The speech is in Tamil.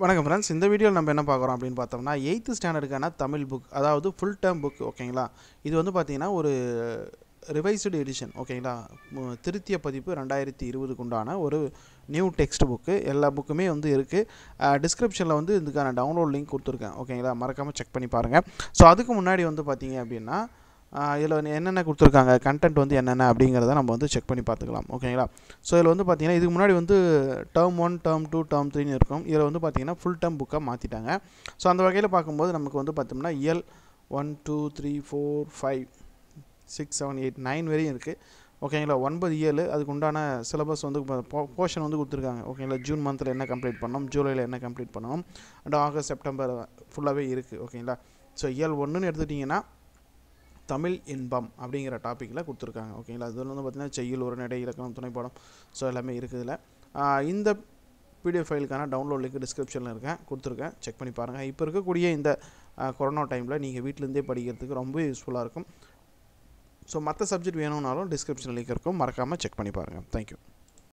வணக்கம் ஃப்ரெண்ட்ஸ் இந்த வீடியோவில் நம்ம என்ன பார்க்குறோம் அப்படின்னு பார்த்தோம்னா எயித்து ஸ்டாண்டர்டுக்கான தமிழ் புக் அதாவது ஃபுல் டேம் புக் ஓகேங்களா இது வந்து பார்த்திங்கன்னா ஒரு ரிவைஸ்டு எடிஷன் ஓகேங்களா திருத்திய பதிப்பு ரெண்டாயிரத்தி இருபதுக்கு உண்டான ஒரு நியூ டெக்ஸ்ட் புக்கு எல்லா புக்குமே வந்து இருக்குது டிஸ்கிரிப்ஷனில் வந்து இதுக்கான டவுன்லோட் லிங்க் கொடுத்துருக்கேன் ஓகேங்களா மறக்காமல் செக் பண்ணி பாருங்கள் ஸோ அதுக்கு முன்னாடி வந்து பார்த்தீங்க அப்படின்னா இதில் வந்து என்னென்ன கொடுத்துருக்காங்க கண்டென்ட் வந்து என்னென்ன அப்படிங்கிறத நம்ம வந்து செக் பண்ணி பார்த்துக்கலாம் ஓகேங்களா ஸோ இதில் வந்து பார்த்திங்கன்னா இதுக்கு முன்னாடி வந்து term one term two term த்ரீன்னு இருக்கும் இதில் வந்து பார்த்திங்கன்னா ஃபுல் டேர்ம் புக்காக மாற்றிட்டாங்க ஸோ அந்த வகையில் பார்க்கும்போது நமக்கு வந்து பார்த்தோம்னா இயல் one two three four five six seven eight nine வரையும் இருக்குது ஓகேங்களா ஒன்பது ஏழு அதுக்கு உண்டான சிலபஸ் வந்து போர்ஷன் வந்து கொடுத்துருக்காங்க ஓகேங்களா ஜூன் மந்தில் என்ன கம்ப்ளீட் பண்ணோம் ஜூலையில் என்ன கம்ப்ளீட் பண்ணோம் அண்ட் ஆகஸ்ட் செப்டம்பர் ஃபுல்லாகவே இருக்குது ஓகேங்களா ஸோ இயல் ஒன்றுன்னு எடுத்துட்டிங்கன்னா தமிழ் இன்பம் அப்படிங்கிற டாப்பிக்கில் கொடுத்துருக்காங்க ஓகேங்களா அதில் வந்து பார்த்திங்கன்னா செய்யுள் நடை இலக்கணம் துணைப்படம் ஸோ எல்லாமே இருக்குதுல இந்த பிடிஎஃப் ஃபைலுக்கான டவுன்லோட் லிங்க் டிஸ்கிரிப்ஷனில் இருக்கேன் கொடுத்துருக்கேன் செக் பண்ணி பாருங்கள் இப்போ இருக்கக்கூடிய இந்த கொரோனா டைமில் நீங்கள் வீட்டிலேருந்தே படிக்கிறதுக்கு ரொம்ப யூஸ்ஃபுல்லாக இருக்கும் ஸோ மற்ற சப்ஜெக்ட் வேணும்னாலும் டிஸ்கிரிப்ஷனில் லிங்க் இருக்கும் மறக்காமல் செக் பண்ணி பாருங்கள் தேங்க்யூ